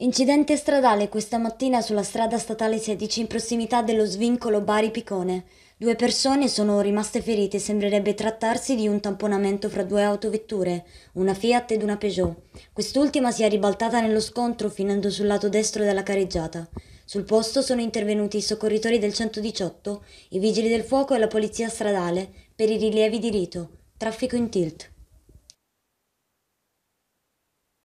Incidente stradale questa mattina sulla strada statale 16 in prossimità dello svincolo Bari-Picone. Due persone sono rimaste ferite, sembrerebbe trattarsi di un tamponamento fra due autovetture, una Fiat ed una Peugeot. Quest'ultima si è ribaltata nello scontro finendo sul lato destro della careggiata. Sul posto sono intervenuti i soccorritori del 118, i vigili del fuoco e la polizia stradale per i rilievi di rito. Traffico in tilt.